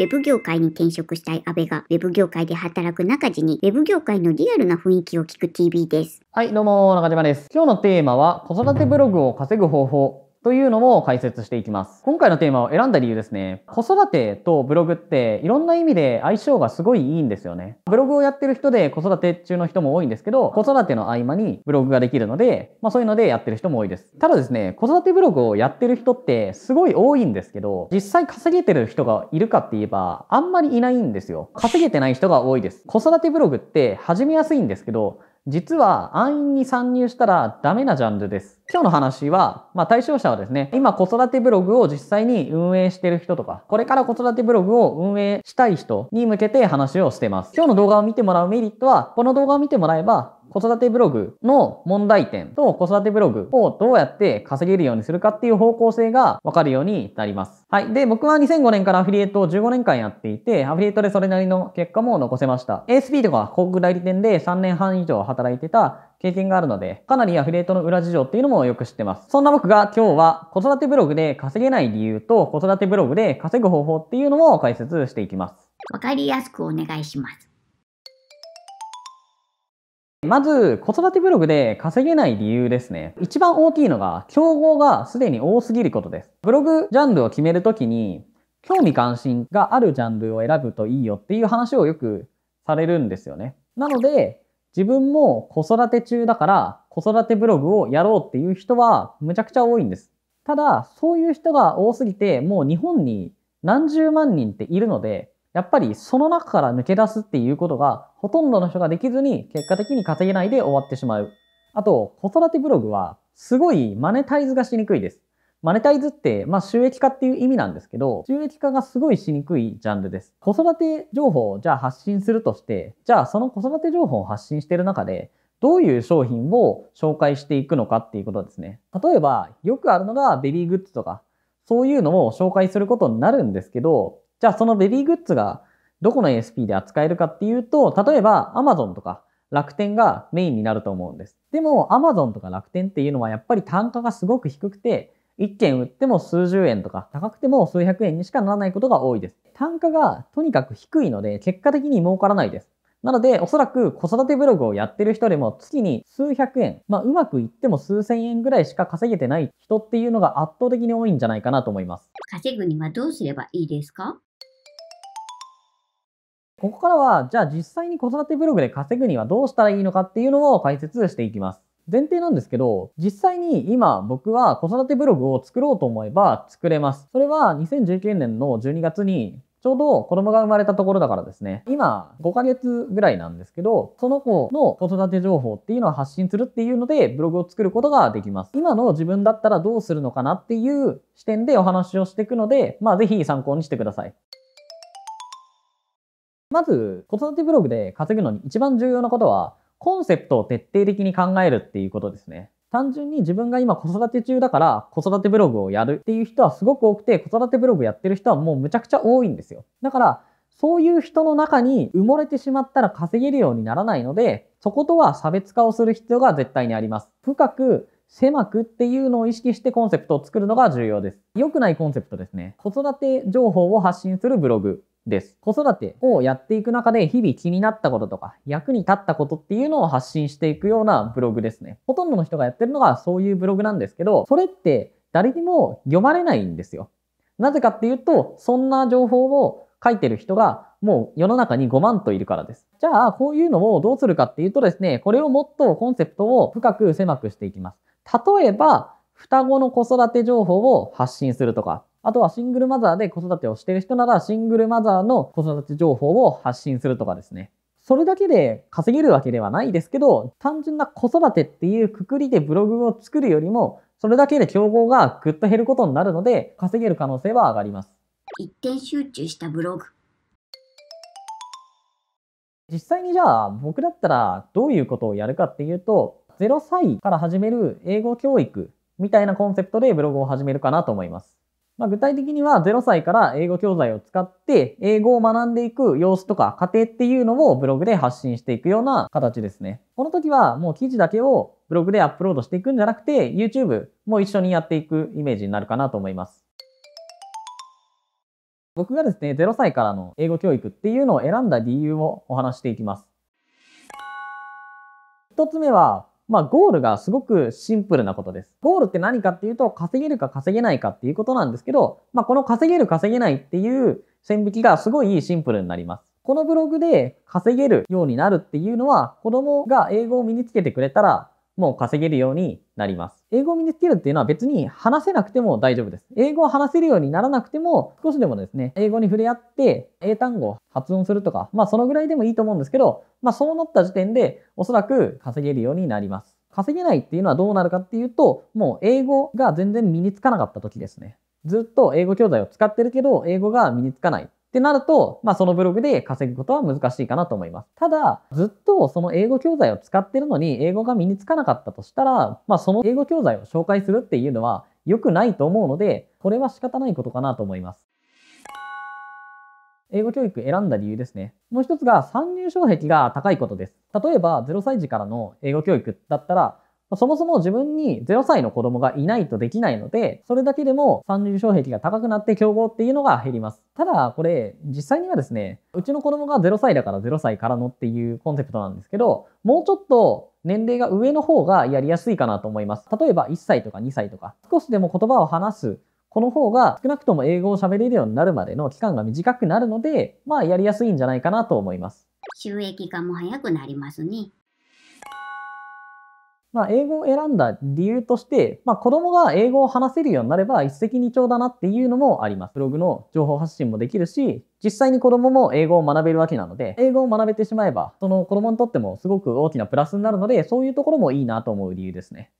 ウェブ業界に転職したい阿部が、ウェブ業界で働く中地に、ウェブ業界のリアルな雰囲気を聞く TV です。はい、どうも、中島です。今日のテーマは、子育てブログを稼ぐ方法というのも解説していきます。今回のテーマを選んだ理由ですね。子育てとブログっていろんな意味で相性がすごいいいんですよね。ブログをやってる人で子育て中の人も多いんですけど、子育ての合間にブログができるので、まあそういうのでやってる人も多いです。ただですね、子育てブログをやってる人ってすごい多いんですけど、実際稼げてる人がいるかって言えば、あんまりいないんですよ。稼げてない人が多いです。子育てブログって始めやすいんですけど、実は安易に参入したらダメなジャンルです。今日の話は、まあ、対象者はですね、今子育てブログを実際に運営してる人とか、これから子育てブログを運営したい人に向けて話をしてます。今日の動画を見てもらうメリットは、この動画を見てもらえば、子育てブログの問題点と子育てブログをどうやって稼げるようにするかっていう方向性がわかるようになります。はい。で、僕は2005年からアフィリエイトを15年間やっていて、アフィリエイトでそれなりの結果も残せました。ASP とか広告代理店で3年半以上働いてた経験があるので、かなりアフィリエイトの裏事情っていうのもよく知ってます。そんな僕が今日は子育てブログで稼げない理由と子育てブログで稼ぐ方法っていうのも解説していきます。わかりやすくお願いします。まず、子育てブログで稼げない理由ですね。一番大きいのが、競合がすでに多すぎることです。ブログジャンルを決めるときに、興味関心があるジャンルを選ぶといいよっていう話をよくされるんですよね。なので、自分も子育て中だから、子育てブログをやろうっていう人はむちゃくちゃ多いんです。ただ、そういう人が多すぎて、もう日本に何十万人っているので、やっぱりその中から抜け出すっていうことがほとんどの人ができずに結果的に稼げないで終わってしまう。あと、子育てブログはすごいマネタイズがしにくいです。マネタイズって、まあ、収益化っていう意味なんですけど、収益化がすごいしにくいジャンルです。子育て情報をじゃあ発信するとして、じゃあその子育て情報を発信してる中で、どういう商品を紹介していくのかっていうことですね。例えば、よくあるのがベビーグッズとか、そういうのを紹介することになるんですけど、じゃあそのベビーグッズがどこの ASP で扱えるかっていうと、例えば Amazon とか楽天がメインになると思うんです。でも Amazon とか楽天っていうのはやっぱり単価がすごく低くて、1件売っても数十円とか高くても数百円にしかならないことが多いです。単価がとにかく低いので結果的に儲からないです。なのでおそらく子育てブログをやってる人でも月に数百円、まあうまくいっても数千円ぐらいしか稼げてない人っていうのが圧倒的に多いんじゃないかなと思います。稼ぐにはどうすればいいですかここからは、じゃあ実際に子育てブログで稼ぐにはどうしたらいいのかっていうのを解説していきます。前提なんですけど、実際に今僕は子育てブログを作ろうと思えば作れます。それは2019年の12月にちょうど子供が生まれたところだからですね、今5ヶ月ぐらいなんですけど、その子の子育て情報っていうのを発信するっていうので、ブログを作ることができます。今の自分だったらどうするのかなっていう視点でお話をしていくので、まあぜひ参考にしてください。まず、子育てブログで稼ぐのに一番重要なことは、コンセプトを徹底的に考えるっていうことですね。単純に自分が今子育て中だから子育てブログをやるっていう人はすごく多くて、子育てブログやってる人はもうむちゃくちゃ多いんですよ。だから、そういう人の中に埋もれてしまったら稼げるようにならないので、そことは差別化をする必要が絶対にあります。深く狭くっていうのを意識してコンセプトを作るのが重要です。良くないコンセプトですね。子育て情報を発信するブログです。子育てをやっていく中で日々気になったこととか役に立ったことっていうのを発信していくようなブログですね。ほとんどの人がやってるのがそういうブログなんですけど、それって誰にも読まれないんですよ。なぜかっていうと、そんな情報を書いてる人がもう世の中に5万といるからです。じゃあ、こういうのをどうするかっていうとですね、これをもっとコンセプトを深く狭くしていきます。例えば、双子の子育て情報を発信するとか、あとはシングルマザーで子育てをしている人ならシングルマザーの子育て情報を発信するとかですね。それだけで稼げるわけではないですけど、単純な子育てっていうくくりでブログを作るよりも、それだけで競合がぐっと減ることになるので、稼げる可能性は上がります。一点集中したブログ。実際にじゃあ僕だったらどういうことをやるかっていうと、0歳から始める英語教育みたいなコンセプトでブログを始めるかなと思います。まあ、具体的には0歳から英語教材を使って英語を学んでいく様子とか過程っていうのをブログで発信していくような形ですね。この時はもう記事だけをブログでアップロードしていくんじゃなくて YouTube も一緒にやっていくイメージになるかなと思います。僕がですね、0歳からの英語教育っていうのを選んだ理由をお話していきます。一つ目は、まあ、ゴールがすごくシンプルなことです。ゴールって何かっていうと、稼げるか稼げないかっていうことなんですけど、まあ、この稼げる稼げないっていう線引きがすごいシンプルになります。このブログで稼げるようになるっていうのは、子供が英語を身につけてくれたら、もう稼げるようになります。英語を身につけるっていうのは別に話せなくても大丈夫です。英語を話せるようにならなくても少しでもですね、英語に触れ合って英単語を発音するとか、まあそのぐらいでもいいと思うんですけど、まあそうなった時点でおそらく稼げるようになります。稼げないっていうのはどうなるかっていうと、もう英語が全然身につかなかった時ですね。ずっと英語教材を使ってるけど、英語が身につかない。ってなると、まあそのブログで稼ぐことは難しいかなと思います。ただ、ずっとその英語教材を使ってるのに英語が身につかなかったとしたら、まあその英語教材を紹介するっていうのは良くないと思うので、これは仕方ないことかなと思います。英語教育選んだ理由ですね。もう一つが参入障壁が高いことです。例えば0歳児からの英語教育だったら、そもそも自分に0歳の子供がいないとできないので、それだけでも参入障壁が高くなって競合っていうのが減ります。ただ、これ、実際にはですね、うちの子供が0歳だから0歳からのっていうコンセプトなんですけど、もうちょっと年齢が上の方がやりやすいかなと思います。例えば1歳とか2歳とか、少しでも言葉を話すこの方が少なくとも英語を喋れるようになるまでの期間が短くなるので、まあやりやすいんじゃないかなと思います。収益化も早くなりますね。まあ、英語を選んだ理由として、まあ、子供が英語を話せるようになれば一石二鳥だなっていうのもあります。ブログの情報発信もできるし、実際に子供も英語を学べるわけなので、英語を学べてしまえば、その子供にとってもすごく大きなプラスになるので、そういうところもいいなと思う理由ですね。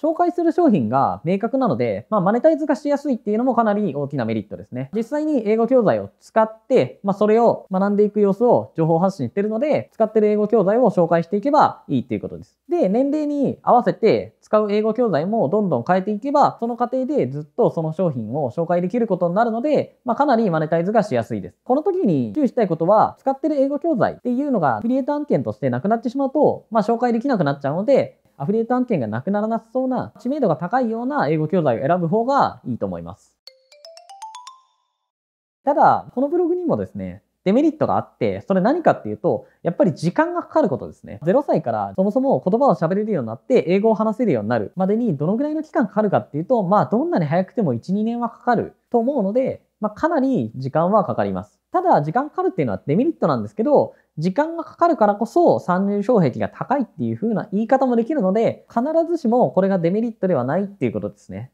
紹介する商品が明確なので、まあ、マネタイズ化しやすいっていうのもかなり大きなメリットですね。実際に英語教材を使って、まあ、それを学んでいく様子を情報発信してるので、使ってる英語教材を紹介していけばいいっていうことです。で、年齢に合わせて使う英語教材もどんどん変えていけば、その過程でずっとその商品を紹介できることになるので、まあ、かなりマネタイズがしやすいです。この時に注意したいことは、使ってる英語教材っていうのがクリエイター案件としてなくなってしまうと、まあ、紹介できなくなっちゃうので、アフィリエイト案件がなくならなさそうな、知名度が高いような英語教材を選ぶ方がいいと思います。ただ、このブログにもですね、デメリットがあって、それ何かっていうと、やっぱり時間がかかることですね。0歳からそもそも言葉を喋れるようになって、英語を話せるようになるまでにどのぐらいの期間かかるかっていうと、まあどんなに早くても1、2年はかかると思うので、まあかなり時間はかかります。ただ、時間かかるっていうのはデメリットなんですけど、時間がかかるからこそ参入障壁が高いっていう風な言い方もできるので、必ずしもこれがデメリットではないっていうことですね。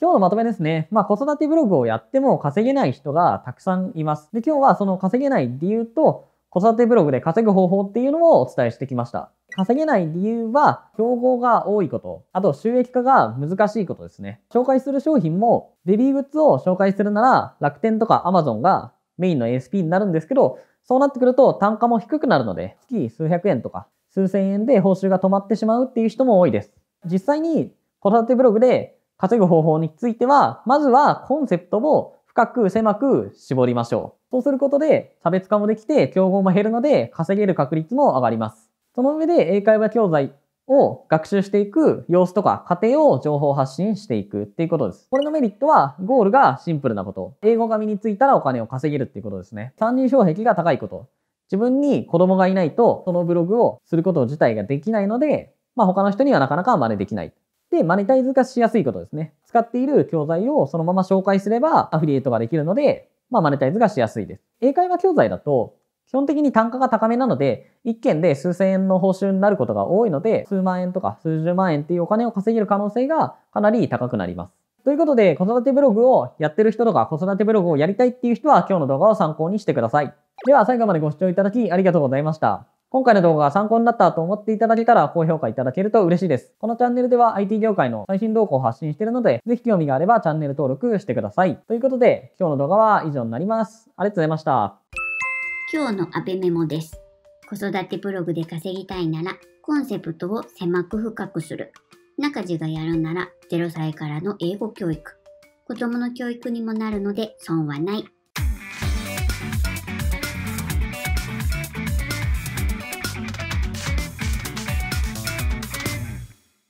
今日のまとめですね。まあ、子育てブログをやっても稼げない人がたくさんいます。で、今日はその稼げない理由と、子育てブログで稼ぐ方法っていうのをお伝えしてきました。稼げない理由は、競合が多いこと、あと収益化が難しいことですね。紹介する商品も、ベビーグッズを紹介するなら、楽天とか Amazon がメインの ASP になるんですけど、そうなってくると単価も低くなるので、月数百円とか数千円で報酬が止まってしまうっていう人も多いです。実際に子育てブログで稼ぐ方法については、まずはコンセプトを深く狭く絞りましょう。そうすることで差別化もできて競合も減るので稼げる確率も上がります。その上で英会話教材を学習していく様子とか過程を情報発信していくっていうことです。これのメリットは、ゴールがシンプルなこと。英語が身についたらお金を稼げるっていうことですね。参入障壁が高いこと。自分に子供がいないと、そのブログをすること自体ができないので、まあ他の人にはなかなか真似できない。で、マネタイズ化しやすいことですね。使っている教材をそのまま紹介すればアフィリエイトができるので、まあマネタイズがしやすいです。英会話教材だと、基本的に単価が高めなので、1件で数千円の報酬になることが多いので、数万円とか数十万円っていうお金を稼げる可能性がかなり高くなります。ということで、子育てブログをやってる人とか、子育てブログをやりたいっていう人は、今日の動画を参考にしてください。では、最後までご視聴いただきありがとうございました。今回の動画が参考になったと思っていただけたら高評価いただけると嬉しいです。このチャンネルでは IT 業界の最新動向を発信しているので、ぜひ興味があればチャンネル登録してください。ということで、今日の動画は以上になります。ありがとうございました。今日のアベメモです。子育てブログで稼ぎたいなら、コンセプトを狭く深くする。中地がやるなら、0歳からの英語教育。子供の教育にもなるので損はない。